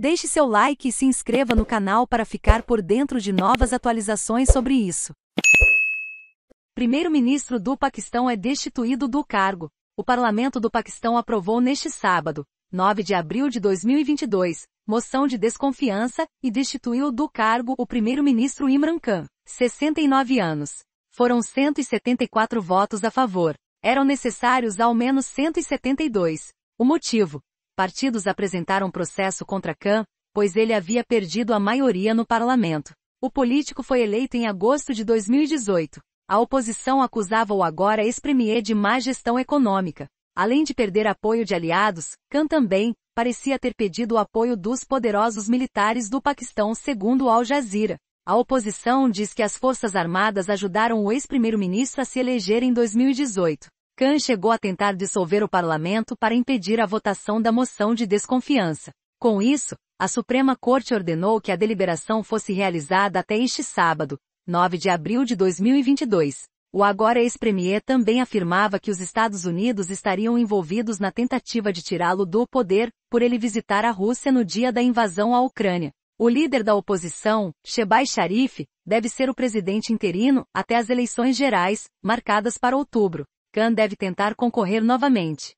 Deixe seu like e se inscreva no canal para ficar por dentro de novas atualizações sobre isso. Primeiro-ministro do Paquistão é destituído do cargo. O parlamento do Paquistão aprovou neste sábado, 9 de abril de 2022, moção de desconfiança e destituiu do cargo o primeiro-ministro Imran Khan, 69 anos. Foram 174 votos a favor. Eram necessários ao menos 172. O motivo: partidos apresentaram processo contra Khan, pois ele havia perdido a maioria no parlamento. O político foi eleito em agosto de 2018. A oposição acusava o agora ex-premier de má gestão econômica. Além de perder apoio de aliados, Khan também parecia ter pedido o apoio dos poderosos militares do Paquistão, segundo Al Jazeera. A oposição diz que as Forças Armadas ajudaram o ex-primeiro-ministro a se eleger em 2018. Khan chegou a tentar dissolver o parlamento para impedir a votação da moção de desconfiança. Com isso, a Suprema Corte ordenou que a deliberação fosse realizada até este sábado, 9 de abril de 2022. O agora ex-premier também afirmava que os Estados Unidos estariam envolvidos na tentativa de tirá-lo do poder, por ele visitar a Rússia no dia da invasão à Ucrânia. O líder da oposição, Shebai Sharif, deve ser o presidente interino até as eleições gerais, marcadas para outubro. Khan deve tentar concorrer novamente.